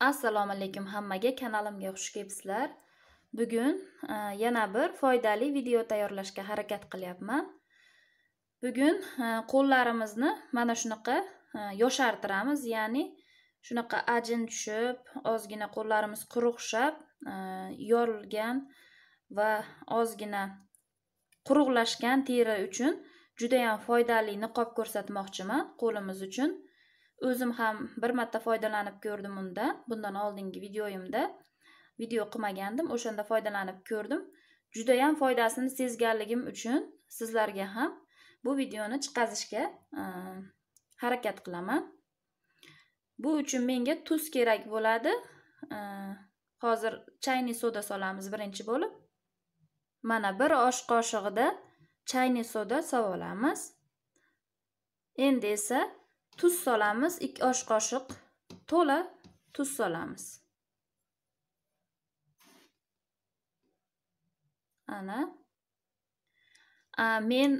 assalomu alaykum hammaga kanalimga xush kelibsizlar bugun e, yana bir foydali video tayyorlashga harakat qilyapman bugun e, qo'llarimizni mana shunaqa e, yoshartiramiz ya'ni shunaqa ajin tushib ozgina qo'llarimiz quruqshab yorilgan va ozgina quruqlashgan teri uchun judayam foydali niqob ko'rsatmoqchiman qo'limiz uchun o'zim ham bir marta foydalanib ko'rdim undan bundan oldingi videoyimda video qilmagandim o'shanda foydalanib ko'rdim judayam foydasini sezganligim uchun sizlarga ham bu videoni chiqazishga e, harakat qilaman bu uchun menga tuz kerak bo'ladi e, hozir chayni soda solamiz birinchi bo'lib mana bir osh qoshig'ida chayni soda solamiz endi esa tuz solamiz 2 osh qoshiq to'la tuz solamiz ana A, men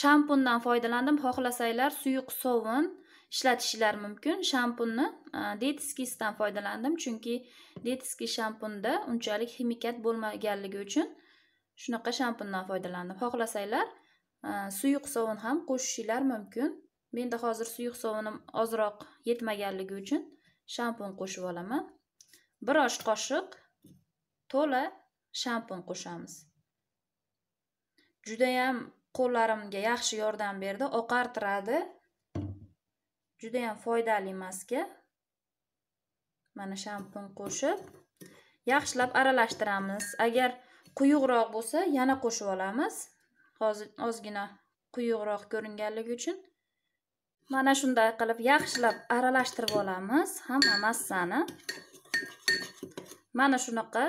shampundan foydalandim xohlasanglar suyuq sovun ishlatishlar mumkin shampunni detskisdan foydalandim chunki detski shampunda unchalik ximikat bo'lmaganligi uchun shunaqa shampundan foydalandim xohlasanglar suyuq sovun ham qo'shishinglar mumkin menda hozir suyuq sovunim ozroq yetmaganligi uchun shampun qo'shib olaman bir osh qoshiq to'la shampun qo'shamiz judayam qo'llarimga yaxshi yordam berdi oqartiradi judayam foydali maska mana shampun qo'shib yaxshilab aralashtiramiz agar quyuqroq bo'lsa yana qo'shib olamiz hozir ozgina quyuqroq ko'ringanligi uchun mana shunday qilib yaxshilab aralashtirib olamiz hamma massani mana shunaqa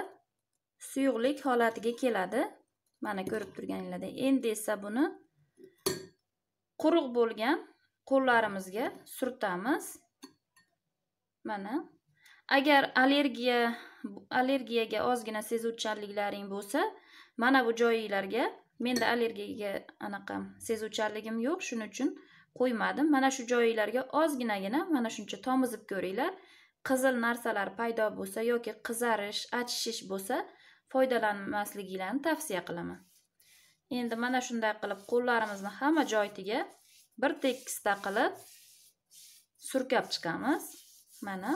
suyuqlik holatiga keladi mana ko'rib turganinglardek endi esa buni quruq bo'lgan qo'llarimizga surtamiz mana agar allergiya allergiyaga ozgina sezuvchanliklaring bo'lsa mana bu joyinglarga menda allergiyaga anaqa sezuvchanligim yo'q shuning uchun qo'ymadim mana shu joylarga ozginagina mana shuncha tomizib ko'ringlar qizil narsalar paydo bo'lsa yoki qizarish achishish bo'lsa foydalanmasliginglarni tavsiya qilaman endi mana shunday qilib qo'llarimizni hamma joyiga bir tekisda qilib surkab chiqamiz mana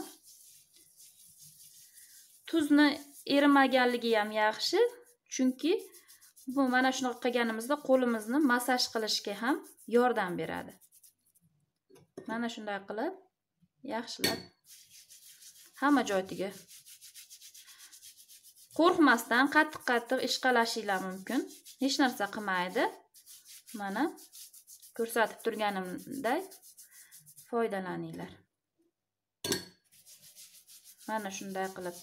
tuzni erimaganligi ham yaxshi chunki bu mana shunaqa qilganimizda qo'limizni massaj qilishga ham yordam beradi mana shunday qilib yaxshilab hamma joyiga qo'rqmasdan qattiq qattiq ishqalashinglar mumkin hech narsa qilmaydi mana ko'rsatib turganimday foydalaninglar mana shunday qilib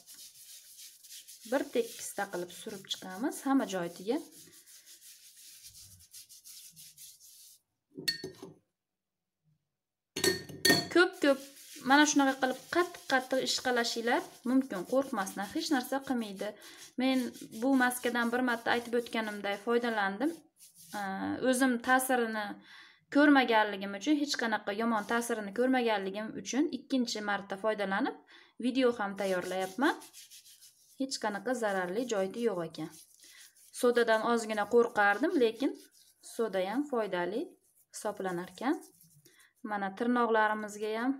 bir tekisda qilib surib chiqamiz hamma joyiga ko'p ko'p mana shunaqa qilib qattiq qattiq ishqalashinglar mumkin qo'rqmasdan hech narsa qilmaydi men bu maskadan bir marta aytib o'tganimday foydalandim o'zim ta'sirini ko'rmaganligim uchun hech qanaqa yomon ta'sirini ko'rmaganligim uchun ikkinchi marta foydalanib video ham tayyorlayapman hech qanaqa zararli joyi yo'q ekan sodadan ozgina qo'rqardim lekin soda ham foydali hisoblanar ekan mana tirnoqlarimizga ham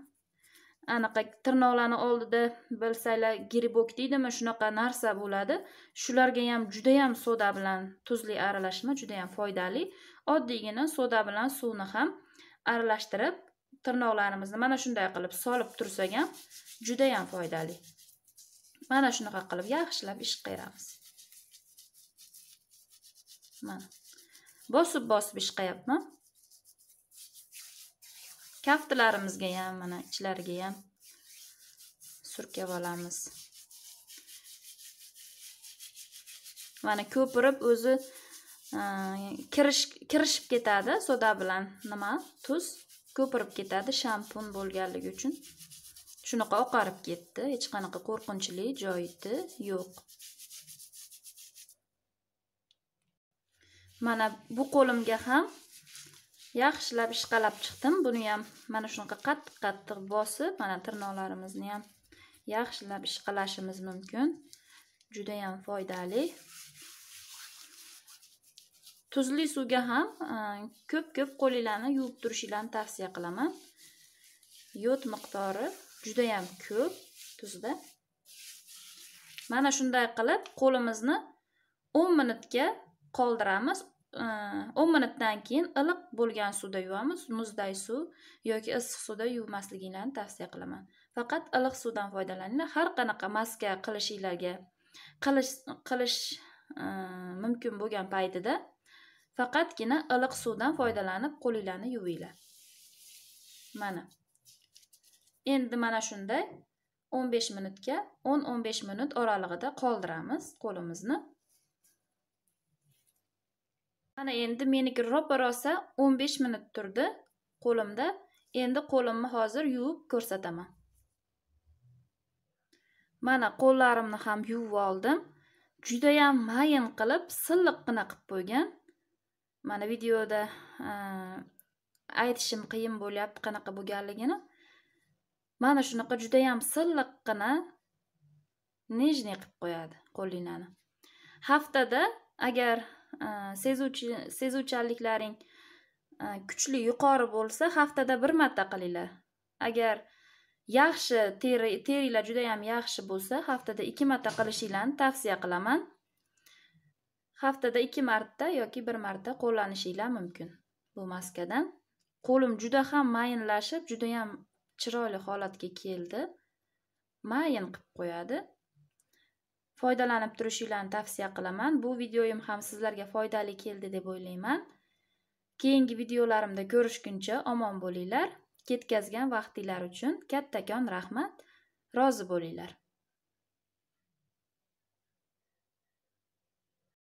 anaqa tirnoqlarni oldida bilsanglar gribok deydimi shunaqa narsa bo'ladi shularga ham judayam soda bilan tuzli aralashma judayam foydali oddiygina soda bilan suvni ham aralashtirib tirnoqlarimizni mana shunday qilib solib tursak ham judayam foydali mana shunaqa qilib yaxshilab ish mana bosib bosib ishqayapman Kaftlarimizga ham mana ichlariga ham surkab olamiz mana ko'pirib o'zi e, kirish kirishib ketadi soda bilan nima tuz ko'pirib ketadi shampun bo'lganligi uchun shunaqa oqarib ketdi hech qanaqa qo'rqinchli joyi yo'q mana bu qo'limga ham yaxshilab ishqalab chiqdim buni ham mana shunaqa qattiq qattiq bosib mana tirnoqlarimizni ham yaxshilab ishqalashimiz mumkin judayam foydali tuzli suvga ham e, ko'p ko'p qo'linglarni yuvib turishinglarni tavsiya qilaman yod miqdori judayam ko'p tuzda mana shunday qilib qo'limizni o'n minutga qoldiramiz o'n minutdan keyin iliq bo'lgan suvda yuvamiz muzday suv yoki issiq suvda yuvmasligingizni tavsiya qilaman faqat iliq suvdan foydalaninglar har qanaqa maska qilishinglarga qilish qilish mumkin bo'lgan paytida faqatgina iliq suvdan foydalanib qo'linglarni yuvinglar mana endi mana shunday 15 minutga 10-15 minut oralig'ida qoldiramiz qo'limizni mana endi meniki ropa rosa 15 minut turdi qo'limda endi qo'limni hozir yuvib ko'rsataman mana qo'llarimni ham yuvib oldim judayam mayin qilib silliqqina qilib qo'ygan mana videoda aytishim qiyin bo'lyapti qanaqa bo'lganligini mana shunaqa judayam silliqqina нижний qilib qo'yadi qo'llinani haftada agar e, sezuvchi sezuvchanliklaring e, kuchli yuqori bo'lsa haftada bir marta qilinglar agar yaxshi teri teringlar judayam yaxshi bo'lsa haftada ikki marta qilishinglarni tavsiya qilaman haftada ikki marta yoki bir marta qo'llanishinglar mumkin bu maskadan qo'lim juda ham mayinlashib judayam chiroyli holatga keldi mayin qilib qo'yadi foydalanib turishinglarni tavsiya qilaman bu videoyim ham sizlarga foydali keldi deb o'ylayman keyingi videolarimda ko'rishguncha omon bo'linglar ketkazgan vaqtinglar uchun kattakon rahmat rozi bo'linglar